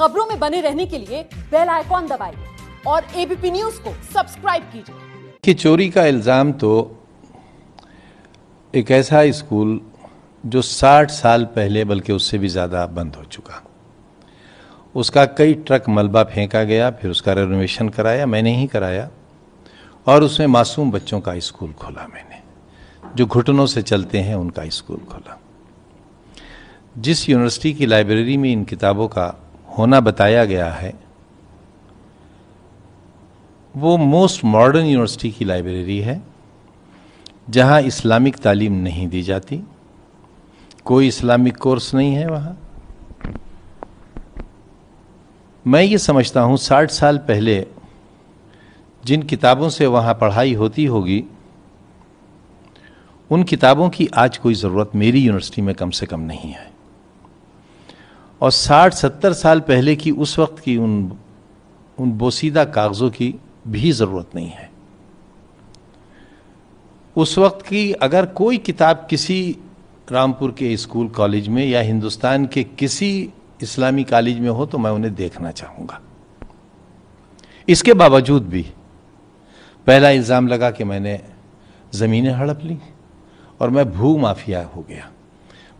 खबरों में बने रहने के लिए बेल आइकॉन दबाइए और एबीपी न्यूज को सब्सक्राइब कीजिए कि चोरी का इल्ज़ाम तो एक ऐसा स्कूल जो 60 साल पहले बल्कि उससे भी ज़्यादा बंद हो चुका उसका कई ट्रक मलबा फेंका गया फिर उसका रेनोवेशन कराया मैंने ही कराया और उसमें मासूम बच्चों का स्कूल खोला मैंने जो घुटनों से चलते हैं उनका स्कूल खोला जिस यूनिवर्सिटी की लाइब्रेरी में इन किताबों का होना बताया गया है वो मोस्ट मॉडर्न यूनिवर्सिटी की लाइब्रेरी है जहाँ इस्लामिक तालीम नहीं दी जाती कोई इस्लामिक कोर्स नहीं है वहाँ मैं ये समझता हूँ साठ साल पहले जिन किताबों से वहाँ पढ़ाई होती होगी उन किताबों की आज कोई ज़रूरत मेरी यूनिवर्सिटी में कम से कम नहीं है और 60-70 साल पहले की उस वक्त की उन उन बोसीदा कागज़ों की भी ज़रूरत नहीं है उस वक्त की अगर कोई किताब किसी रामपुर के स्कूल कॉलेज में या हिंदुस्तान के किसी इस्लामी कॉलेज में हो तो मैं उन्हें देखना चाहूँगा इसके बावजूद भी पहला इल्ज़ाम लगा कि मैंने ज़मीनें हड़प ली और मैं भू माफिया हो गया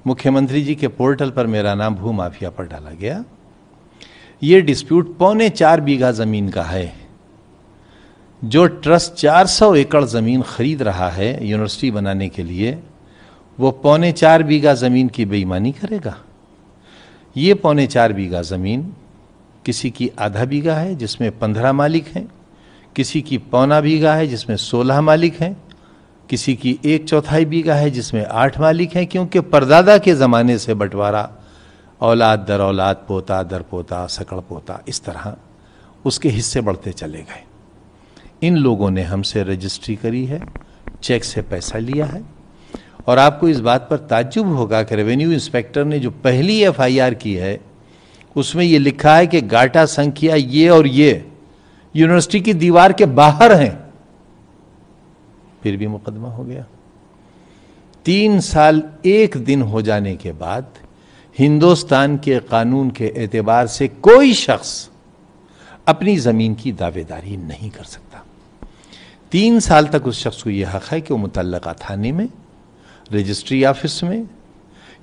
मुख्यमंत्री जी के पोर्टल पर मेरा नाम भू माफिया पर डाला गया ये डिस्प्यूट पौने चार बीघा जमीन का है जो ट्रस्ट 400 एकड़ ज़मीन खरीद रहा है यूनिवर्सिटी बनाने के लिए वो पौने चार बीघा ज़मीन की बेईमानी करेगा ये पौने चार बीघा ज़मीन किसी की आधा बीघा है जिसमें पंद्रह मालिक हैं किसी की पौना बीघा है जिसमें सोलह मालिक हैं किसी की एक चौथाई बीघा है जिसमें आठ मालिक हैं क्योंकि परदादा के ज़माने से बंटवारा औलाद दर औलाद पोता दर पोता सकड़ पोता इस तरह उसके हिस्से बढ़ते चले गए इन लोगों ने हमसे रजिस्ट्री करी है चेक से पैसा लिया है और आपको इस बात पर ताज्जुब होगा कि रेवेन्यू इंस्पेक्टर ने जो पहली एफआईआर की है उसमें ये लिखा है कि गाटा संख्या ये और ये यूनिवर्सिटी की दीवार के बाहर हैं फिर भी मुकदमा हो गया तीन साल एक दिन हो जाने के बाद हिंदुस्तान के कानून के एतबार से कोई शख्स अपनी ज़मीन की दावेदारी नहीं कर सकता तीन साल तक उस शख्स को यह हक है कि वो मुतल थाने में रजिस्ट्री ऑफिस में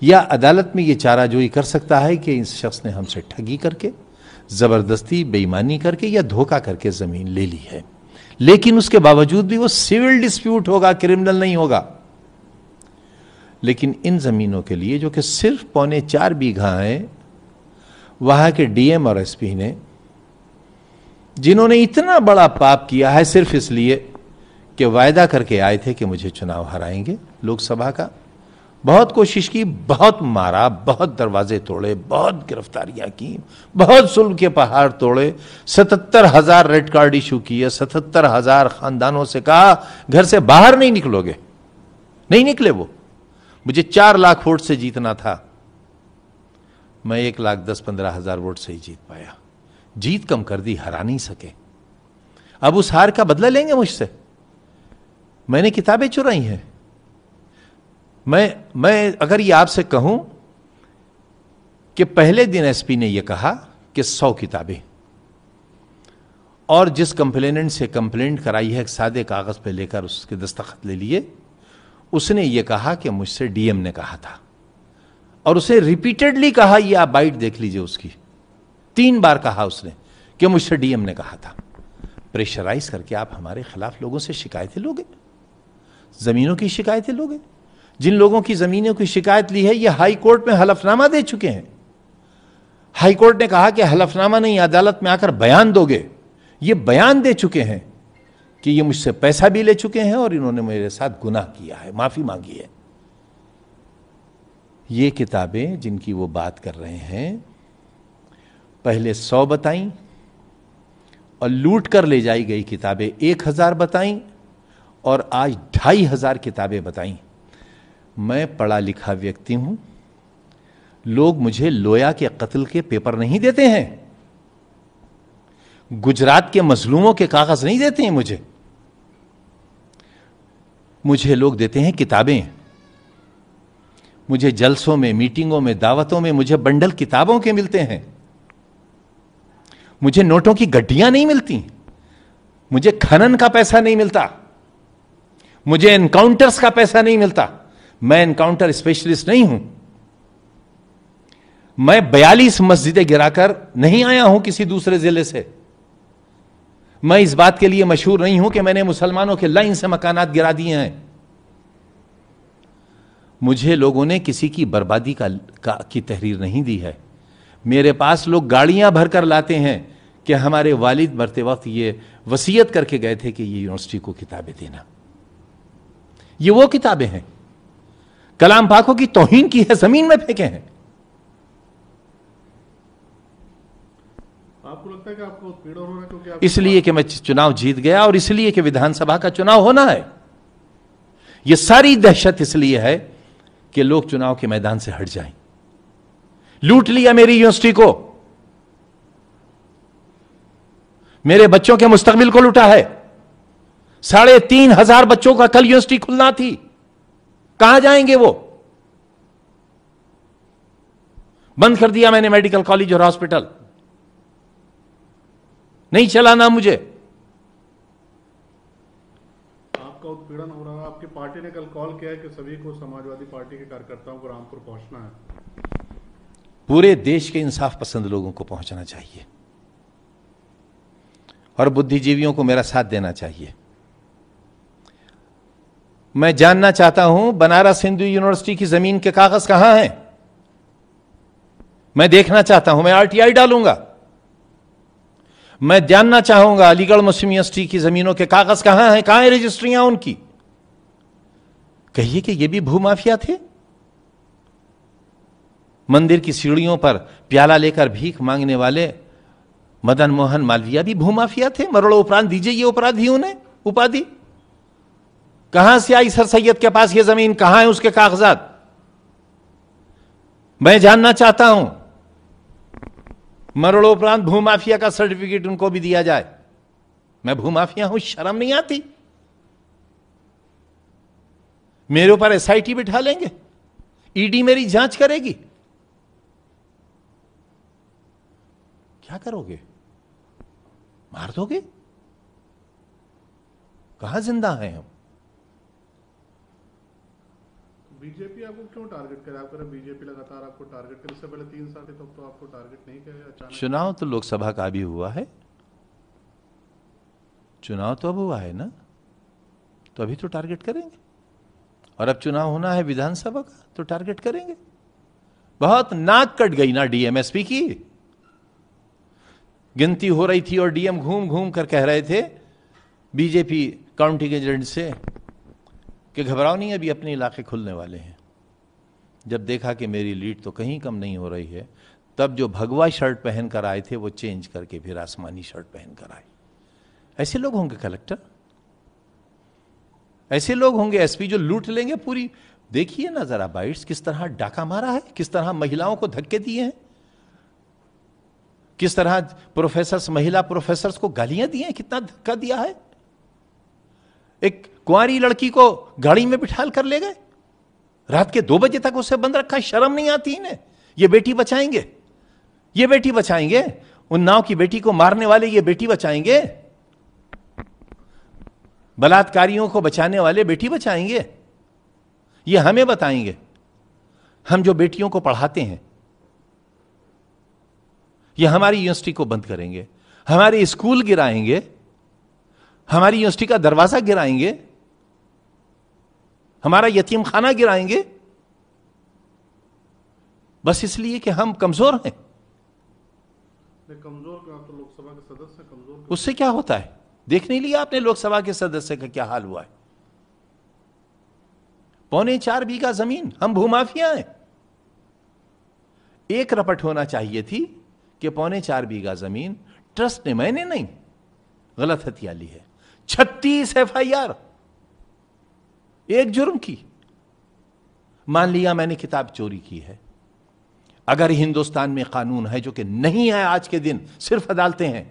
या अदालत में ये चाराजोई कर सकता है कि इस शख्स ने हमसे ठगी करके ज़बरदस्ती बेईमानी करके या धोखा करके ज़मीन ले ली है लेकिन उसके बावजूद भी वो सिविल डिस्प्यूट होगा क्रिमिनल नहीं होगा लेकिन इन जमीनों के लिए जो कि सिर्फ पौने चार बीघा हैं वहां के डीएम और एसपी ने जिन्होंने इतना बड़ा पाप किया है सिर्फ इसलिए कि वायदा करके आए थे कि मुझे चुनाव हराएंगे लोकसभा का बहुत कोशिश की बहुत मारा बहुत दरवाजे तोड़े बहुत गिरफ्तारियां की बहुत जुल्म के पहाड़ तोड़े सतहत्तर हजार रेड कार्ड इशू किए सतहत्तर हजार खानदानों से कहा घर से बाहर नहीं निकलोगे नहीं निकले वो मुझे चार लाख वोट से जीतना था मैं एक लाख दस पंद्रह हजार वोट से ही जीत पाया जीत कम कर दी हरा नहीं सके अब उस हार का बदला लेंगे मुझसे मैंने किताबें चुराई हैं मैं मैं अगर ये आपसे कहूं कि पहले दिन एसपी ने यह कहा कि सौ किताबें और जिस कंप्लेनेंट से कंप्लेंट कराई है एक सादे कागज पे लेकर उसके दस्तखत ले लिए उसने ये कहा कि मुझसे डीएम ने कहा था और उसे रिपीटेडली कहा ये आप बाइट देख लीजिए उसकी तीन बार कहा उसने कि मुझसे डीएम ने कहा था प्रेशराइज करके आप हमारे खिलाफ लोगों से शिकायतें लोगे जमीनों की शिकायतें लोगे जिन लोगों की जमीनों की शिकायत ली है ये हाई कोर्ट में हलफनामा दे चुके हैं हाई कोर्ट ने कहा कि हलफनामा नहीं अदालत में आकर बयान दोगे ये बयान दे चुके हैं कि ये मुझसे पैसा भी ले चुके हैं और इन्होंने मेरे साथ गुनाह किया है माफी मांगी है ये किताबें जिनकी वो बात कर रहे हैं पहले सौ बताई और लूट कर ले जाई गई किताबें एक हजार बताई और आज ढाई हजार किताबें बताई मैं पढ़ा लिखा व्यक्ति हूं लोग मुझे लोया के कत्ल के पेपर नहीं देते हैं गुजरात के मजलूमों के कागज नहीं देते हैं मुझे मुझे लोग देते हैं किताबें मुझे जलसों में मीटिंगों में दावतों में मुझे बंडल किताबों के मिलते हैं मुझे नोटों की गड्ढियां नहीं मिलती मुझे खनन का पैसा नहीं मिलता मुझे एनकाउंटर्स का पैसा नहीं मिलता मैं इनकाउंटर स्पेशलिस्ट नहीं हूं मैं बयालीस मस्जिदें गिराकर नहीं आया हूं किसी दूसरे जिले से मैं इस बात के लिए मशहूर नहीं हूं कि मैंने मुसलमानों के लाइन से मकानात गिरा दिए हैं मुझे लोगों ने किसी की बर्बादी का, का की तहरीर नहीं दी है मेरे पास लोग गाड़ियां भरकर लाते हैं कि हमारे वालिद मरते वक्त ये वसीयत करके गए थे कि ये यूनिवर्सिटी को किताबें देना ये वो किताबें हैं कलाम पाकों की तोहिन की है जमीन में फेंके हैं इसलिए कि मैं चुनाव जीत गया और इसलिए कि विधानसभा का चुनाव होना है यह सारी दहशत इसलिए है कि लोग चुनाव के मैदान से हट जाएं लूट लिया मेरी यूनिवर्सिटी को मेरे बच्चों के मुस्तकबिल को लूटा है साढ़े तीन हजार बच्चों का कल यूनिवर्सिटी खुलना थी कहां जाएंगे वो बंद कर दिया मैंने मेडिकल कॉलेज और हॉस्पिटल नहीं चलाना मुझे आपका उत्पीड़न हो रहा है आपकी पार्टी ने कल कॉल किया है कि सभी को समाजवादी पार्टी के कार्यकर्ताओं को रामपुर पहुंचना है पूरे देश के इंसाफ पसंद लोगों को पहुंचना चाहिए और बुद्धिजीवियों को मेरा साथ देना चाहिए मैं जानना चाहता हूं बनारस हिंदू यूनिवर्सिटी की जमीन के कागज कहां हैं मैं देखना चाहता हूं मैं आरटीआई डालूंगा मैं जानना चाहूंगा अलीगढ़ मुस्लिम यूनिवर्सिटी की जमीनों के कागज कहां हैं कहां है रजिस्ट्रियां उनकी कहिए कि ये भी भूमाफिया थे मंदिर की सीढ़ियों पर प्याला लेकर भीख मांगने वाले मदन मोहन मालविया भी भूमाफिया थे उपरांत दीजिए ये उपराधी उन्हें उपाधि कहां से आई सर सैयद के पास ये जमीन कहां है उसके कागजात मैं जानना चाहता हूं मरणोपरांत भूमाफिया का सर्टिफिकेट उनको भी दिया जाए मैं भूमाफिया हूं शर्म नहीं आती मेरे ऊपर एसआईटी बिठा लेंगे ईडी e मेरी जांच करेगी क्या करोगे मार दोगे कहां जिंदा हैं हम बीजेपी आपको क्यों टारगेट करे आप बीजेपी लगातार आपको टारगेट करे इससे पहले तीन साल तक तो आपको टारगेट नहीं करे चुनाव तो लोकसभा का भी हुआ है चुनाव तो अब हुआ है ना तो अभी तो टारगेट करेंगे और अब चुनाव होना है विधानसभा का तो टारगेट करेंगे बहुत नाक कट गई ना डीएमएसपी की गिनती हो रही थी और डीएम घूम घूम कर कह रहे थे बीजेपी काउंटिंग एजेंट से कि घबराओ नहीं अभी अपने इलाके खुलने वाले हैं जब देखा कि मेरी लीड तो कहीं कम नहीं हो रही है तब जो भगवा शर्ट पहन कर आए थे वो चेंज करके फिर आसमानी शर्ट पहन कर आए ऐसे लोग होंगे कलेक्टर ऐसे लोग होंगे एसपी जो लूट लेंगे पूरी देखिए ना जरा बाइट्स किस तरह डाका मारा है किस तरह महिलाओं को धक्के दिए हैं किस तरह प्रोफेसर्स महिला प्रोफेसर्स को गालियां दी हैं कितना धक्का दिया है एक कुंवारी लड़की को गाड़ी में बिठाल कर ले गए रात के दो बजे तक उसे बंद रखा शर्म नहीं आती इन्हें ये बेटी बचाएंगे ये बेटी बचाएंगे उन नाव की बेटी को मारने वाले ये बेटी बचाएंगे बलात्कारियों को बचाने वाले बेटी बचाएंगे ये हमें बताएंगे हम जो बेटियों को पढ़ाते हैं ये हमारी यूनिवर्सिटी को बंद करेंगे हमारे स्कूल गिराएंगे हमारी यूनिवर्सिटी का दरवाजा गिराएंगे हमारा यतीम खाना गिराएंगे बस इसलिए कि हम कमजोर हैं कमजोर तो लोकसभा के सदस्य कमजोर उससे क्या होता है देख नहीं लिया आपने लोकसभा के सदस्य का क्या हाल हुआ है पौने चार बीघा जमीन हम भूमाफिया हैं एक रपट होना चाहिए थी कि पौने चार बीघा जमीन ट्रस्ट ने मैंने नहीं गलत हथियार ली है छत्तीस एफ आई आर एक जुर्म की मान लिया मैंने किताब चोरी की है अगर हिंदुस्तान में कानून है जो कि नहीं है आज के दिन सिर्फ अदालतें हैं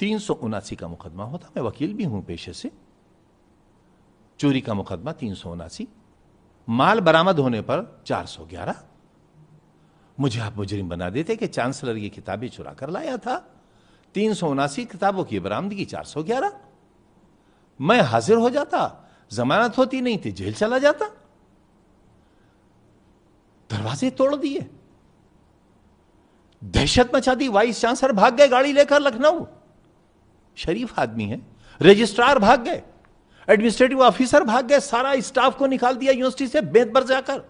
तीन सौ उनासी का मुकदमा होता मैं वकील भी हूं पेशे से चोरी का मुकदमा तीन सौ उनासी माल बरामद होने पर चार सौ ग्यारह मुझे आप मुजरिम बना देते कि चांसलर ये किताबें चुरा कर लाया था तीन सौ उनासी किताबों की बरामदगी चार सौ ग्यारह मैं हाजिर हो जाता जमानत होती नहीं थी तो जेल चला जाता दरवाजे तोड़ दिए दहशत मचा दी वाइस चांसलर भाग गए गाड़ी लेकर लखनऊ शरीफ आदमी है रजिस्ट्रार भाग गए एडमिनिस्ट्रेटिव ऑफिसर भाग गए सारा स्टाफ को निकाल दिया यूनिवर्सिटी से बेत पर जाकर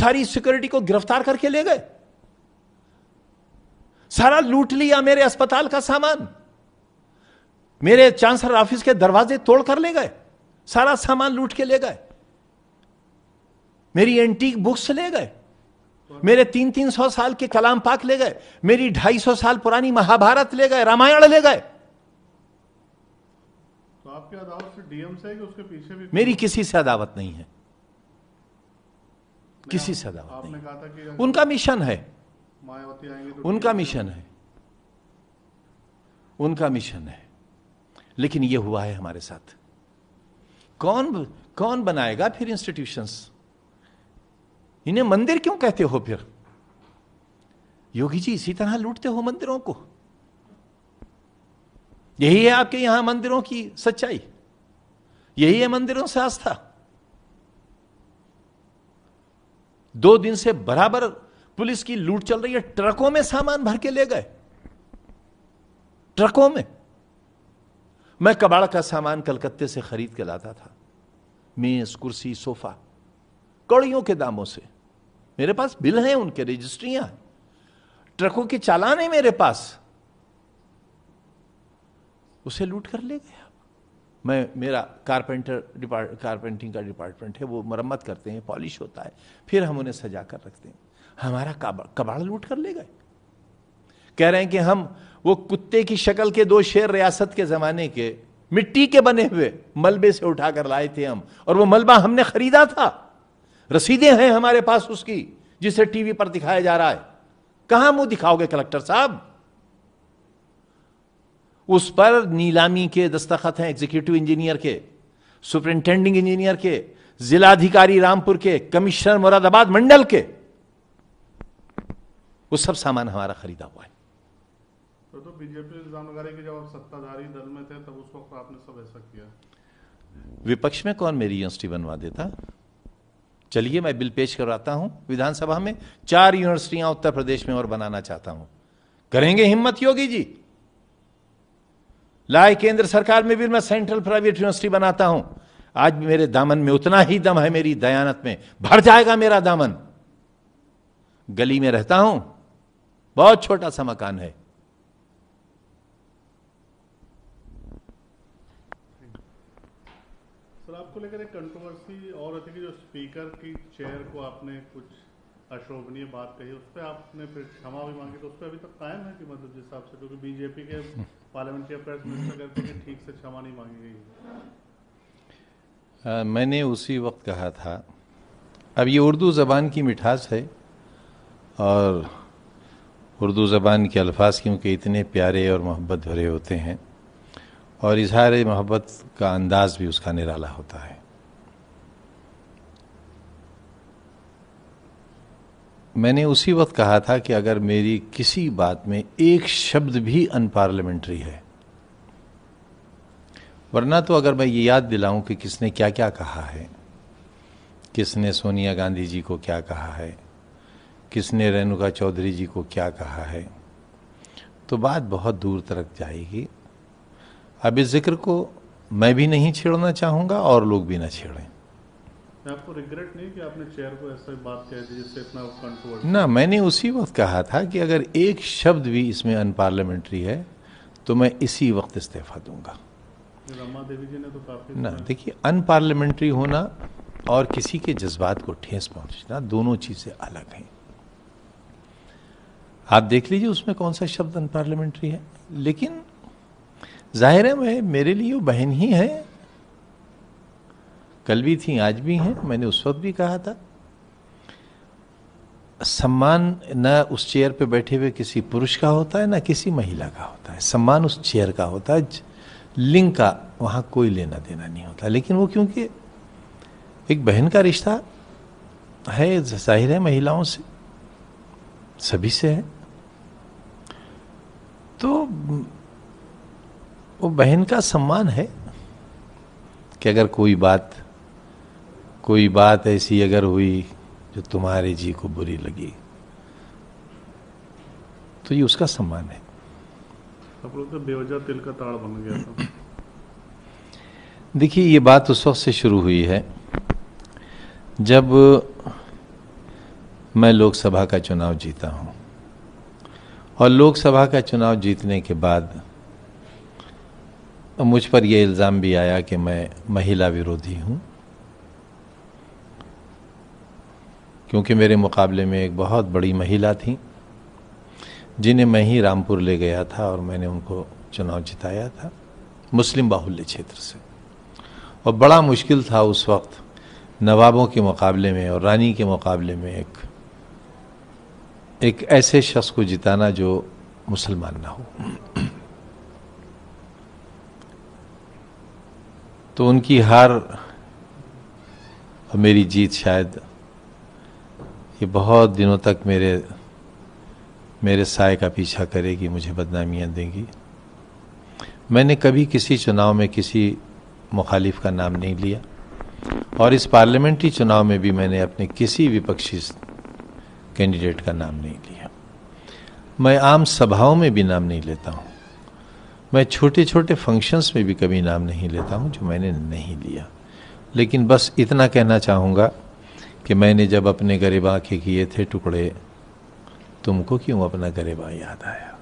सारी सिक्योरिटी को गिरफ्तार करके ले गए सारा लूट लिया मेरे अस्पताल का सामान मेरे चांसलर ऑफिस के दरवाजे तोड़ कर ले गए सारा सामान लूट के ले गए मेरी एंटीक बुक्स ले गए मेरे तीन तीन सौ साल के कलाम पाक ले गए मेरी ढाई सौ साल पुरानी महाभारत ले गए रामायण ले गए तो आपके अदावत से डीएम से कि उसके पीछे भी मेरी किसी से अदावत नहीं है किसी से अदावत नहीं। आपने कहा था कि उनका मिशन है मायावती आएंगे तो उनका मिशन है उनका मिशन है लेकिन यह हुआ है हमारे साथ कौन कौन बनाएगा फिर इंस्टीट्यूशंस इन्हें मंदिर क्यों कहते हो फिर योगी जी इसी तरह लूटते हो मंदिरों को यही है आपके यहां मंदिरों की सच्चाई यही है मंदिरों से आस्था दो दिन से बराबर पुलिस की लूट चल रही है ट्रकों में सामान भर के ले गए ट्रकों में मैं कबाड़ का सामान कलकत्ते से खरीद के लाता था मेज कुर्सी सोफा कौड़ियों के दामों से मेरे पास बिल हैं उनके रजिस्ट्रियां ट्रकों के चालान है मेरे पास उसे लूट कर ले गया मैं मेरा कारपेंटर डिपार्ट कारपेंटिंग का डिपार्टमेंट है वो मरम्मत करते हैं पॉलिश होता है फिर हम उन्हें सजा कर रखते हैं हमारा कबाड़ लूट कर ले गए कह रहे हैं कि हम वो कुत्ते की शक्ल के दो शेर रियासत के जमाने के मिट्टी के बने हुए मलबे से उठाकर लाए थे हम और वो मलबा हमने खरीदा था रसीदें हैं हमारे पास उसकी जिसे टीवी पर दिखाया जा रहा है कहां मुंह दिखाओगे कलेक्टर साहब उस पर नीलामी के दस्तखत हैं एग्जीक्यूटिव इंजीनियर के सुपरिंटेंडिंग इंजीनियर के जिलाधिकारी रामपुर के कमिश्नर मुरादाबाद मंडल के वो सब सामान हमारा खरीदा हुआ है तो तो बीजेपी जब आप सत्ताधारी दल में थे तब उस वक्त आपने सब ऐसा किया विपक्ष में कौन मेरी यूनिवर्सिटी बनवा देता चलिए मैं बिल पेश करवाता हूं विधानसभा में चार यूनिवर्सिटियां उत्तर प्रदेश में और बनाना चाहता हूं करेंगे हिम्मत योगी जी लाए केंद्र सरकार में भी मैं सेंट्रल प्राइवेट यूनिवर्सिटी बनाता हूं आज मेरे दामन में उतना ही दम है मेरी दयानत में भर जाएगा मेरा दामन गली में रहता हूं बहुत छोटा सा मकान है सर आपको लेकर एक कंट्रोवर्सी और होती कि जो स्पीकर की चेयर को आपने कुछ अशोभनीय बात कही उस पर आपने फिर क्षमा भी मांगी तो उस पर अभी तक कायम है कि मतलब जिस हिसाब से क्योंकि बीजेपी के पार्लियामेंट पार्लियामेंट्री अफेयर्स मिनिस्टर कहते हैं ठीक से क्षमा नहीं मांगी गई मैंने उसी वक्त कहा था अब ये उर्दू ज़बान की मिठास है और उर्दू ज़बान के अल्फाज क्योंकि इतने प्यारे और मोहब्बत भरे होते हैं और इजहार मोहब्बत का अंदाज भी उसका निराला होता है मैंने उसी वक्त कहा था कि अगर मेरी किसी बात में एक शब्द भी अनपार्लियामेंट्री है वरना तो अगर मैं ये याद दिलाऊं कि किसने क्या क्या कहा है किसने सोनिया गांधी जी को क्या कहा है किसने रेणुका चौधरी जी को क्या कहा है तो बात बहुत दूर तक जाएगी अब इस जिक्र को मैं भी नहीं छेड़ना चाहूँगा और लोग भी ना छेड़े आपको रिग्रेट नहीं कि आपने चेयर को ऐसा बात कह दी जिससे इतना कंट्रोल ना मैंने उसी वक्त कहा था कि अगर एक शब्द भी इसमें अनपार्लियामेंट्री है तो मैं इसी वक्त इस्तीफा दूंगा रमा देवी जी ने तो काफी ना देखिए अनपार्लियामेंट्री होना और किसी के जज्बात को ठेस पहुंचना दोनों चीज़ें अलग हैं आप देख लीजिए उसमें कौन सा शब्द अन पार्लियामेंट्री है लेकिन जाहिर है वह मेरे लिए वो बहन ही है कल भी थी आज भी हैं मैंने उस वक्त भी कहा था सम्मान न उस चेयर पे बैठे हुए किसी पुरुष का होता है ना किसी महिला का होता है सम्मान उस चेयर का होता है लिंग का वहाँ कोई लेना देना नहीं होता लेकिन वो क्योंकि एक बहन का रिश्ता है जाहिर है महिलाओं से सभी से है तो वो बहन का सम्मान है कि अगर कोई बात कोई बात ऐसी अगर हुई जो तुम्हारे जी को बुरी लगी तो ये उसका सम्मान है तो तिल का ताड़ बन गया था देखिए ये बात उस वक्त से शुरू हुई है जब मैं लोकसभा का चुनाव जीता हूँ और लोकसभा का चुनाव जीतने के बाद मुझ पर यह इल्ज़ाम भी आया कि मैं महिला विरोधी हूँ क्योंकि मेरे मुकाबले में एक बहुत बड़ी महिला थी जिन्हें मैं ही रामपुर ले गया था और मैंने उनको चुनाव जिताया था मुस्लिम बाहुल्य क्षेत्र से और बड़ा मुश्किल था उस वक्त नवाबों के मुकाबले में और रानी के मुकाबले में एक एक ऐसे शख्स को जिताना जो मुसलमान ना हो तो उनकी हार और मेरी जीत शायद ये बहुत दिनों तक मेरे मेरे साय का पीछा करेगी मुझे बदनामियाँ देंगी मैंने कभी किसी चुनाव में किसी मुखालिफ का नाम नहीं लिया और इस पार्लियामेंट्री चुनाव में भी मैंने अपने किसी विपक्षी कैंडिडेट का नाम नहीं लिया मैं आम सभाओं में भी नाम नहीं लेता हूँ मैं छोटे छोटे फंक्शंस में भी कभी नाम नहीं लेता हूँ जो मैंने नहीं लिया लेकिन बस इतना कहना चाहूँगा कि मैंने जब अपने गरेबा के किए थे टुकड़े तुमको क्यों अपना गरेबा याद आया